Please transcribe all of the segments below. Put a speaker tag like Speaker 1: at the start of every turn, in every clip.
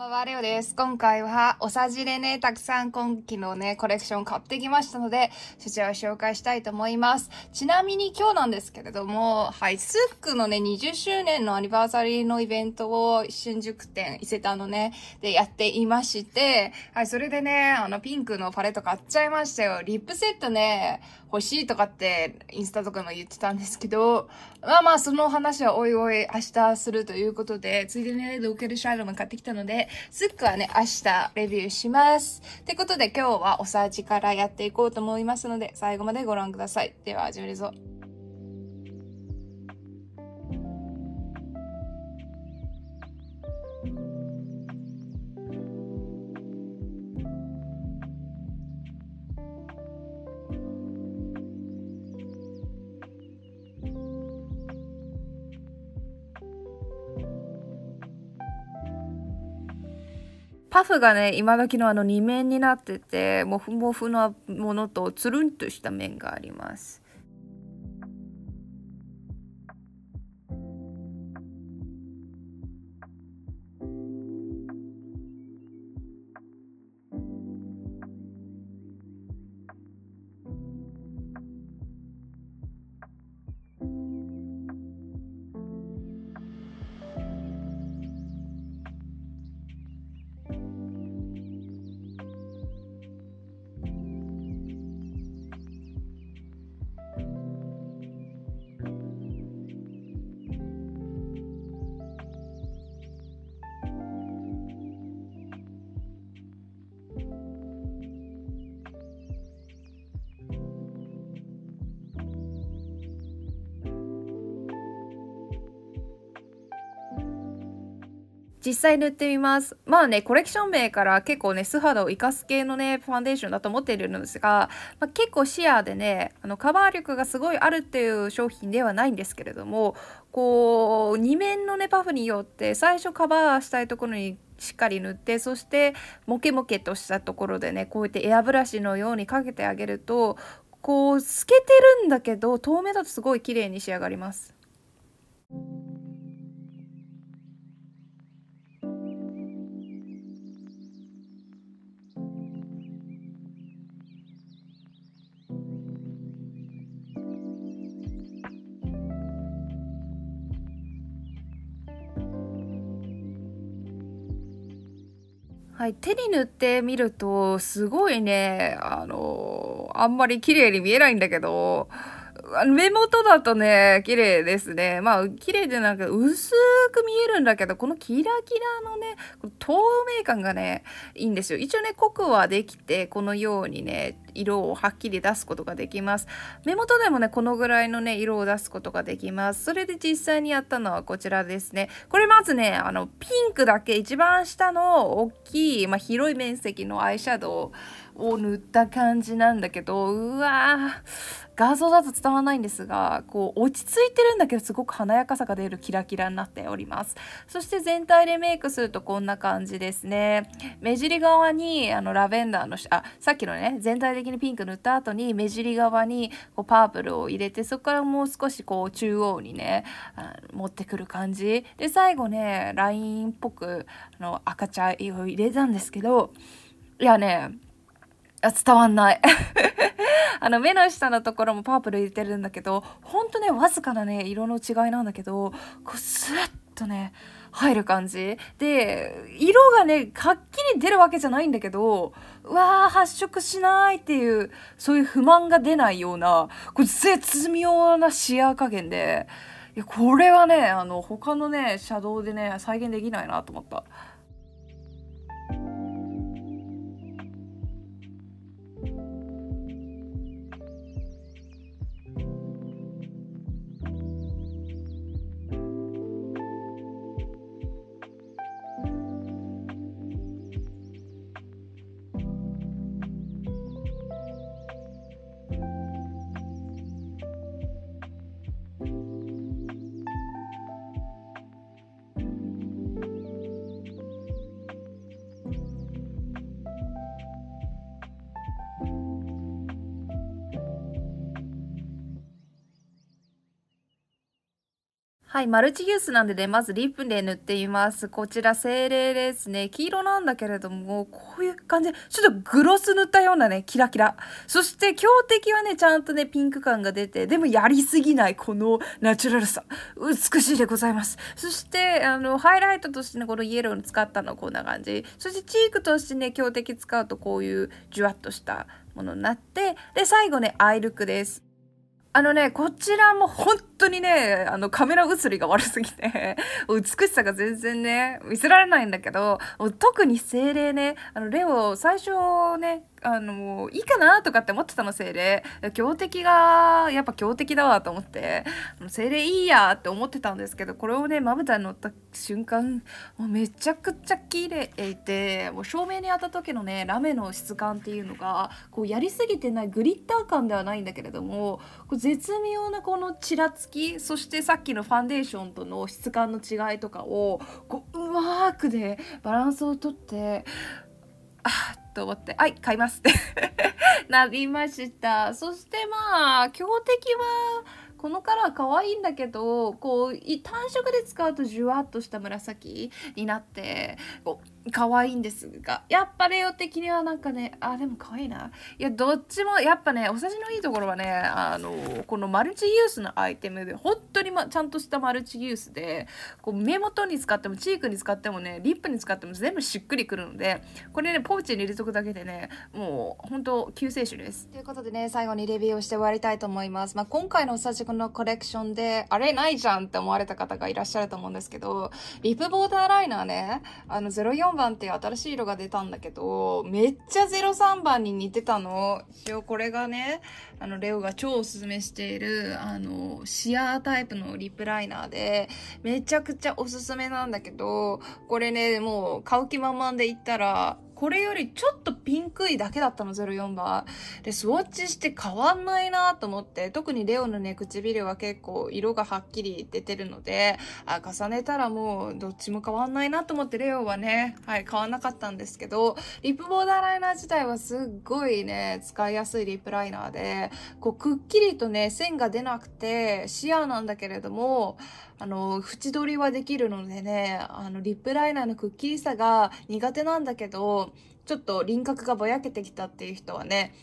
Speaker 1: ばんは、レオです。今回は、おさじでね、たくさん今季のね、コレクション買ってきましたので、そちらを紹介したいと思います。ちなみに今日なんですけれども、はい、スックのね、20周年のアニバーサリーのイベントを、新宿店、伊勢丹のね、でやっていまして、はい、それでね、あの、ピンクのパレット買っちゃいましたよ。リップセットね、欲しいとかって、インスタとかも言ってたんですけど、まあまあ、その話はおいおい明日するということで、ついでにね、ロケルシャイマも買ってきたので、スックはね、明日レビューします。ってことで今日はおさじからやっていこうと思いますので、最後までご覧ください。では、始めるぞ。パフがね今時のあの2面になっててモフモフなものとつるんとした面があります実際塗ってみます。まあね、コレクション名から結構ね、素肌を生かす系のね、ファンデーションだと思っているんですが、まあ、結構シアーでね、あの、カバー力がすごいあるっていう商品ではないんですけれども、こう、2面のね、パフによって最初カバーしたいところにしっかり塗ってそしてモケモケとしたところでねこうやってエアブラシのようにかけてあげるとこう透けてるんだけど透明だとすごい綺麗に仕上がります。はい、手に塗ってみるとすごいねあのあんまり綺麗に見えないんだけどあの目元だとね、綺麗ですね。まあ、綺麗でなんか薄く見えるんだけど、このキラキラのね、透明感がね、いいんですよ。一応ね、濃くはできて、このようにね、色をはっきり出すことができます。目元でもね、このぐらいのね、色を出すことができます。それで実際にやったのはこちらですね。これまずね、あの、ピンクだけ、一番下の大きい、まあ、広い面積のアイシャドウを塗った感じなんだけどうわ画像だと伝わらないんですがこう落ち着いてるんだけどすごく華やかさが出るキラキラになっておりますそして全体でメイクするとこんな感じですね目尻側にあのラベンダーのあさっきのね全体的にピンク塗った後に目尻側にこうパープルを入れてそこからもう少しこう中央にねあ持ってくる感じで最後ねラインっぽくあの赤茶を入れたんですけどいやね伝わんない あの目の下のところもパープル入れてるんだけどほんとねわずかなね色の違いなんだけどこうスッとね入る感じで色がねはっきり出るわけじゃないんだけどうわー発色しないっていうそういう不満が出ないようなこれ絶妙なシアー加減でいやこれはねあの他のねシャドウでね再現できないなと思った。はい、マルチユースなんでね、まずリップで塗っています。こちら、精霊ですね。黄色なんだけれども、こういう感じ。ちょっとグロス塗ったようなね、キラキラ。そして、強敵はね、ちゃんとね、ピンク感が出て、でもやりすぎない、このナチュラルさ。美しいでございます。そして、あの、ハイライトとしてね、このイエローの使ったのはこんな感じ。そして、チークとしてね、強敵使うとこういうジュワッとしたものになって、で、最後ね、アイルックです。あのね、こちらも本当にね、あの、カメラ映りが悪すぎて 美しさが全然ね、見せられないんだけど、特に精霊ね、あの、レオ、最初ね、あの、いいかなとかって思ってたの、精霊。強敵が、やっぱ強敵だわと思って、精霊いいやって思ってたんですけど、これをね、まぶたに乗った瞬間、もうめちゃくちゃ綺麗で、もう照明に当たった時のね、ラメの質感っていうのが、こう、やりすぎてないグリッター感ではないんだけれども、こう絶妙なこのちらつきそしてさっきのファンデーションとの質感の違いとかをこううまくでバランスをとってあっと思ってはい買いますって なりましたそしてまあ強敵はこのカラー可愛いんだけどこう単色で使うとじゅわっとした紫になってこう可愛いんですがやっぱレオ的にはなんかねあでも可愛いないやどっちもやっぱねお刺身のいいところはねあのこのマルチユースのアイテムで本当に、ま、ちゃんとしたマルチユースでこう目元に使ってもチークに使ってもねリップに使っても全部しっくりくるのでこれねポーチに入れとくだけでねもう本当救世主ですということでね最後にレビューをして終わりたいと思います、まあ、今回のお刺身のコレクションであれないじゃんって思われた方がいらっしゃると思うんですけどリップボーダーライナーねあの04 03番って新しい色が出たんだけど、めっちゃ03番に似てたの。一応これがね、あの、レオが超おすすめしている、あの、シアータイプのリップライナーで、めちゃくちゃおすすめなんだけど、これね、もう買う気満々で言ったら、これよりちょっとピンクいだけだったの、04番。で、スウォッチして変わんないなと思って、特にレオのね、唇は結構色がはっきり出てるので、あ、重ねたらもうどっちも変わんないなと思って、レオはね、はい、変わんなかったんですけど、リップボーダーライナー自体はすっごいね、使いやすいリップライナーで、こう、くっきりとね、線が出なくて、シアーなんだけれども、あの、縁取りはできるのでね、あの、リップライナーのくっきりさが苦手なんだけど、ちょっと輪郭がぼやけてきたっていう人はね、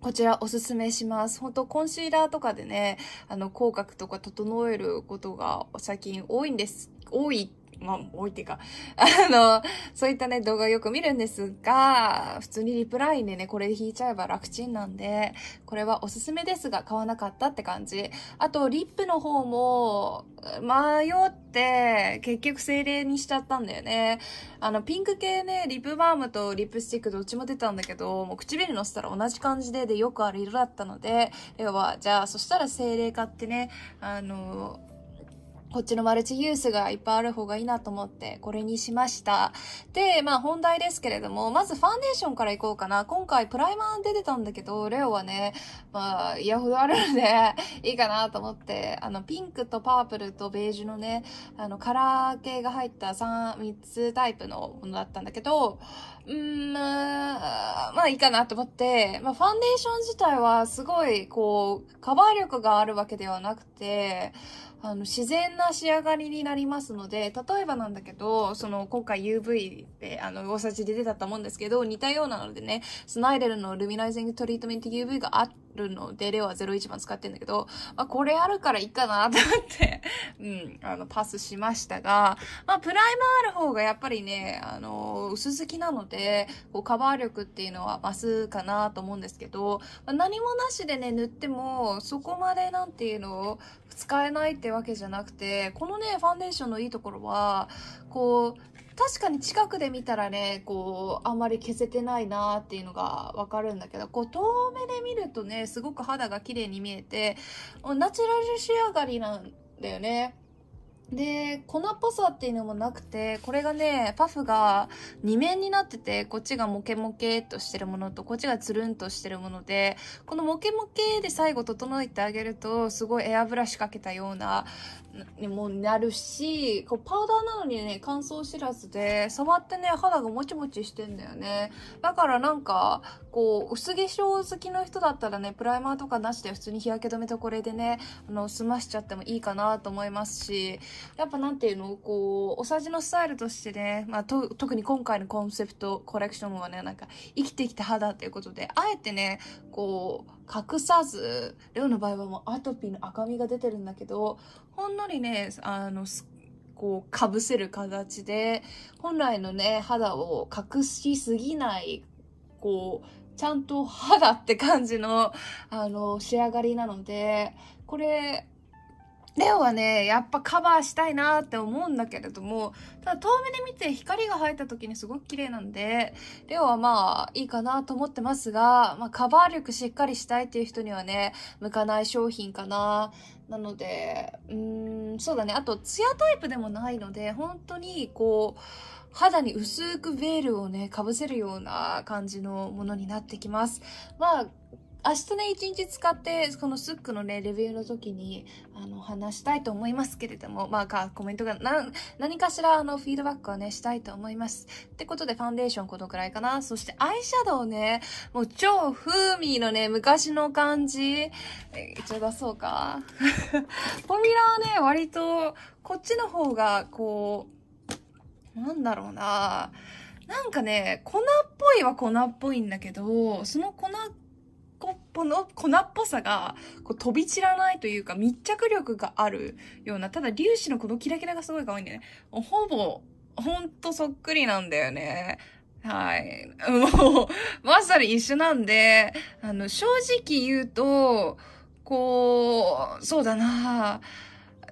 Speaker 1: こちらおすすめします。本当コンシーラーとかでね、あの、口角とか整えることが最近多いんです。多いまあ、多いっていうか、あの、そういったね、動画をよく見るんですが、普通にリプラインでね、これ引いちゃえば楽ちんなんで、これはおすすめですが、買わなかったって感じ。あと、リップの方も、迷って、結局精霊にしちゃったんだよね。あの、ピンク系ね、リップバームとリップスティックどっちも出たんだけど、もう唇乗せたら同じ感じで、で、よくある色だったので、では、じゃあ、そしたら精霊買ってね、あの、こっちのマルチユースがいっぱいある方がいいなと思ってこれにしました。で、まあ本題ですけれども、まずファンデーションからいこうかな。今回プライマー出てたんだけど、レオはね、まあイヤホンあるので いいかなと思って、あのピンクとパープルとベージュのね、あのカラー系が入った 3, 3つタイプのものだったんだけど、うーん、まあいいかなと思って、まあファンデーション自体はすごいこう、カバー力があるわけではなくて、あの、自然な仕上がりになりますので、例えばなんだけど、その、今回 UV で、あの、大さじで出たと思うんですけど、似たようなのでね、スナイデルのルミナイゼングトリートメント UV があって、るので、レオは01番使ってんだけど、まあ、これあるからいいかなと思って うん、あの、パスしましたが、まあ、プライマーある方がやっぱりね、あの、薄付きなので、こう、カバー力っていうのは増すかなと思うんですけど、まあ、何もなしでね、塗っても、そこまでなんていうのを使えないってわけじゃなくて、このね、ファンデーションのいいところは、こう、確かに近くで見たらねこうあんまり消せてないなっていうのがわかるんだけどこう遠目で見るとねすごく肌が綺麗に見えてナチュラル仕上がりなんだよね。で、粉っぽさっていうのもなくて、これがね、パフが2面になってて、こっちがモケモケっとしてるものと、こっちがつるんとしてるもので、このモケモケで最後整えてあげると、すごいエアブラシかけたような、にもなるし、こうパウダーなのにね、乾燥知らずで、触ってね、肌がもちもちしてんだよね。だからなんか、こう、薄化粧好きの人だったらね、プライマーとかなしで普通に日焼け止めとこれでね、あの、済ましちゃってもいいかなと思いますし、やっぱなんていうの、こう、おさじのスタイルとしてね、まあ、と、特に今回のコンセプトコレクションはね、なんか、生きてきた肌っていうことで、あえてね、こう、隠さず、レオの場合はもうアトピーの赤みが出てるんだけど、ほんのりね、あの、こう、かぶせる形で、本来のね、肌を隠しすぎない、こう、ちゃんと肌って感じの、あの、仕上がりなので、これ、レオはね、やっぱカバーしたいなって思うんだけれども、ただ遠目で見て光が入った時にすごく綺麗なんで、レオはまあいいかなと思ってますが、まあカバー力しっかりしたいっていう人にはね、向かない商品かな。なので、うーん、そうだね。あと、ツヤタイプでもないので、本当にこう、肌に薄くベールをね、かぶせるような感じのものになってきます。まあ、明日ね、一日使って、このスックのね、レビューの時に、あの、話したいと思いますけれども、まあか、コメントが、な、何かしら、あの、フィードバックはね、したいと思います。ってことで、ファンデーションこのくらいかな。そして、アイシャドウね、もう超風味のね、昔の感じ、え、一応出そうか。ポミラーね、割と、こっちの方が、こう、なんだろうななんかね、粉っぽいは粉っぽいんだけど、その粉っこの、粉っぽさが、こう飛び散らないというか密着力があるような、ただ粒子のこのキラキラがすごい可愛いんだよね。ほぼ、ほんとそっくりなんだよね。はい。もう、まさに一緒なんで、あの、正直言うと、こう、そうだな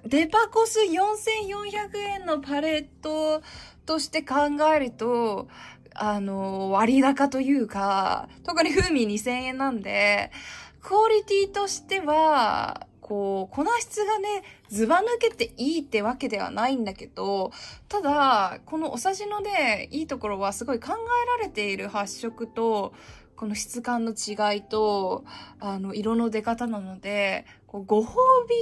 Speaker 1: デパコス4400円のパレットとして考えると、あの、割高というか、特に風味2000円なんで、クオリティとしては、こう、粉質がね、ずば抜けていいってわけではないんだけど、ただ、このお刺しので、いいところはすごい考えられている発色と、この質感の違いと、あの、色の出方なので、こうご褒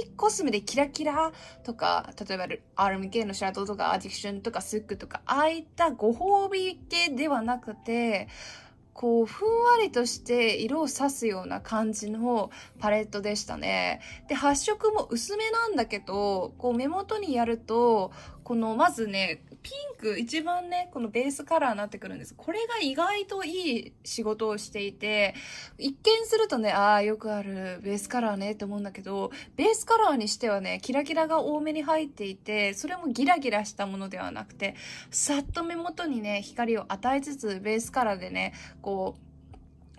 Speaker 1: 美コスメでキラキラとか、例えば RMK のシャドウとかアディクションとかスックとか、ああいったご褒美系ではなくて、こう、ふんわりとして色を刺すような感じのパレットでしたね。で、発色も薄めなんだけど、こう目元にやると、このまずね、ピンク、一番ね、このベースカラーになってくるんです。これが意外といい仕事をしていて、一見するとね、ああ、よくあるベースカラーねって思うんだけど、ベースカラーにしてはね、キラキラが多めに入っていて、それもギラギラしたものではなくて、さっと目元にね、光を与えつつ、ベースカラーでね、こう、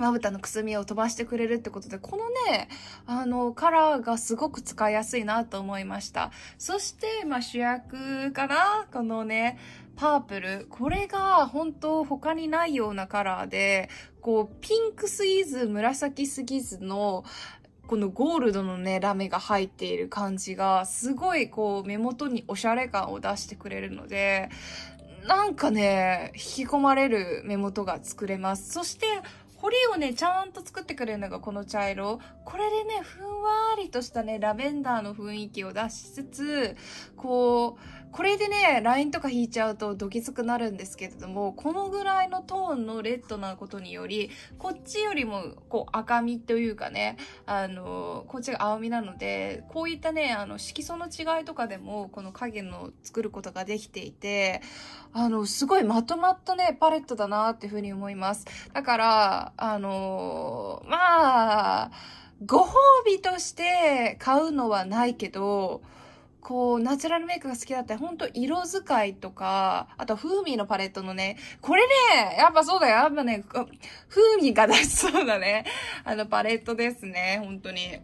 Speaker 1: まぶたのくすみを飛ばしてくれるってことで、このね、あの、カラーがすごく使いやすいなと思いました。そして、まあ、主役かなこのね、パープル。これが本当他にないようなカラーで、こう、ピンクすぎず、紫すぎずの、このゴールドのね、ラメが入っている感じが、すごいこう、目元におしゃれ感を出してくれるので、なんかね、引き込まれる目元が作れます。そして、堀をね、ちゃんと作ってくれるのがこの茶色。これでね、ふんわりとしたね、ラベンダーの雰囲気を出しつつ、こう、これでね、ラインとか引いちゃうとどきつくなるんですけれども、このぐらいのトーンのレッドなことにより、こっちよりもこう赤みというかね、あの、こっちが青みなので、こういったね、あの、色素の違いとかでも、この影の作ることができていて、あの、すごいまとまったね、パレットだなっていうふうに思います。だから、あの、まあ、ご褒美として買うのはないけど、こう、ナチュラルメイクが好きだったら、ほんと色使いとか、あと風味のパレットのね、これね、やっぱそうだよ、やっぱね、風味が出しそうだね。あの、パレットですね、本当に。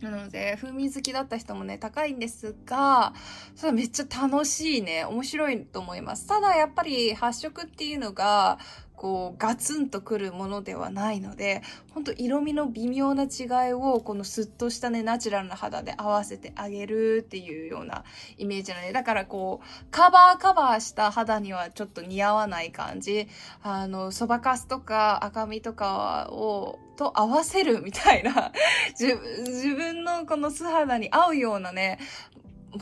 Speaker 1: なので、風味好きだった人もね、高いんですが、それはめっちゃ楽しいね、面白いと思います。ただ、やっぱり発色っていうのが、こうガツンとくるものではないのでほんと色味の微妙な違いをこのスッとしたねナチュラルな肌で合わせてあげるっていうようなイメージなのでだからこうカバーカバーした肌にはちょっと似合わない感じあのそばかすとか赤みとかをと合わせるみたいな 自分のこの素肌に合うようなね、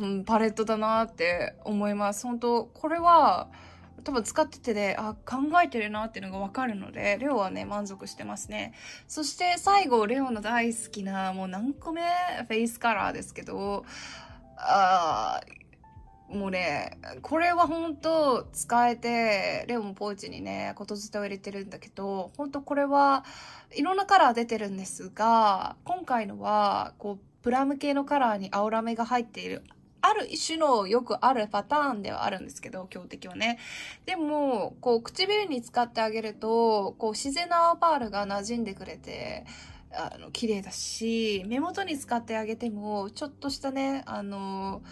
Speaker 1: うん、パレットだなって思います。本当これは多分使っててで、あ、考えてるなっていうのがわかるので、レオはね、満足してますね。そして最後、レオの大好きな、もう何個目フェイスカラーですけど、あもうね、これは本当使えて、レオもポーチにね、ことずてを入れてるんだけど、本当これはいろんなカラー出てるんですが、今回のは、こう、プラム系のカラーに青ラメが入っているある種のよくあるパターンではあるんですけど、強敵はね。でも、こう、唇に使ってあげると、こう、自然なアパールが馴染んでくれて、あの、綺麗だし、目元に使ってあげても、ちょっとしたね、あの、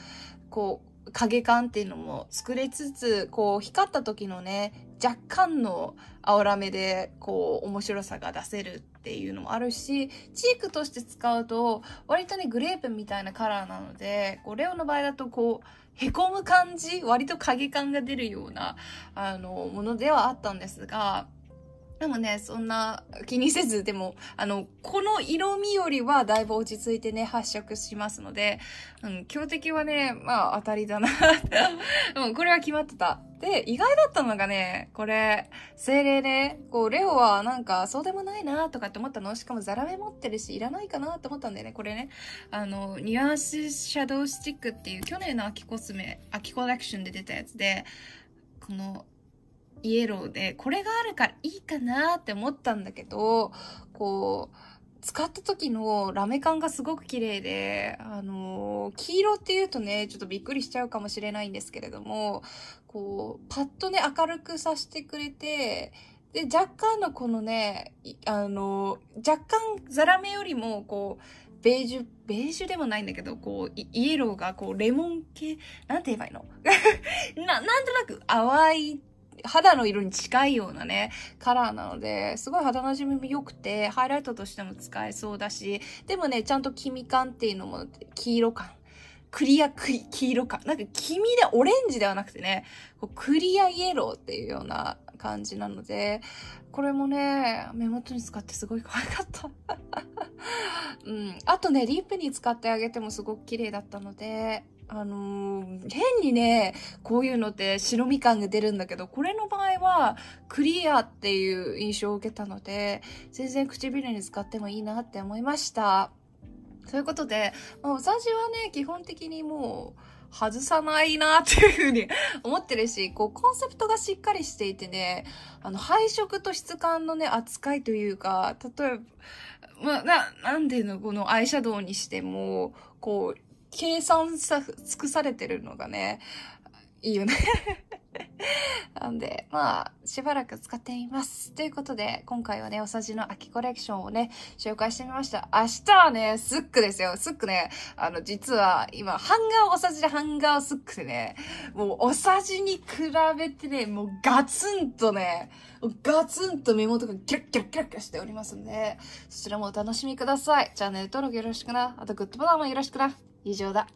Speaker 1: こう、影感っていうのも作れつつ、こう、光った時のね、若干の青らめで、こう、面白さが出せるっていうのもあるし、チークとして使うと、割とね、グレープみたいなカラーなので、こう、レオの場合だと、こう、へこむ感じ、割と影感が出るような、あの、ものではあったんですが、でもね、そんな気にせず、でも、あの、この色味よりはだいぶ落ち着いてね、発色しますので、うん、強敵はね、まあ当たりだなうん、これは決まってた。で、意外だったのがね、これ、精霊ね、こう、レオはなんか、そうでもないなとかって思ったの。しかもザラメ持ってるし、いらないかなと思ったんだよね。これね、あの、ニュアンスシャドウスティックっていう去年の秋コスメ、秋コレクションで出たやつで、この、イエローで、これがあるからいいかなって思ったんだけど、こう、使った時のラメ感がすごく綺麗で、あのー、黄色って言うとね、ちょっとびっくりしちゃうかもしれないんですけれども、こう、パッとね、明るくさせてくれて、で、若干のこのね、あのー、若干ザラメよりも、こう、ベージュ、ベージュでもないんだけど、こう、イエローが、こう、レモン系、なんて言えばいいの な、なんとなく淡い肌の色に近いようなね、カラーなので、すごい肌なじみも良くて、ハイライトとしても使えそうだし、でもね、ちゃんと黄身感っていうのも、黄色感。クリアク黄色感。なんか黄身でオレンジではなくてね、こうクリアイエローっていうような感じなので、これもね、目元に使ってすごい可愛かった。うん。あとね、リップに使ってあげてもすごく綺麗だったので、あのー、変にね、こういうのって白みかんが出るんだけど、これの場合はクリアっていう印象を受けたので、全然唇に使ってもいいなって思いました。ということで、まあ、おさはね、基本的にもう、外さないなっていうふうに 思ってるし、こうコンセプトがしっかりしていてね、あの配色と質感のね、扱いというか、例えば、まあ、な、なんていうの、このアイシャドウにしても、こう、計算さ、尽くされてるのがね、いいよね なんで、まあ、しばらく使っています。ということで、今回はね、おさじの秋コレクションをね、紹介してみました。明日はね、スックですよ。スックね、あの、実は、今、ハンガーおさじでハンガースックでね、もう、おさじに比べてね、もうガツンとね、ガツンと目元がキラッキラッキラッキラしておりますんで、そちらもお楽しみください。チャンネル登録よろしくな。あと、グッドボタンもよろしくな。以上だ。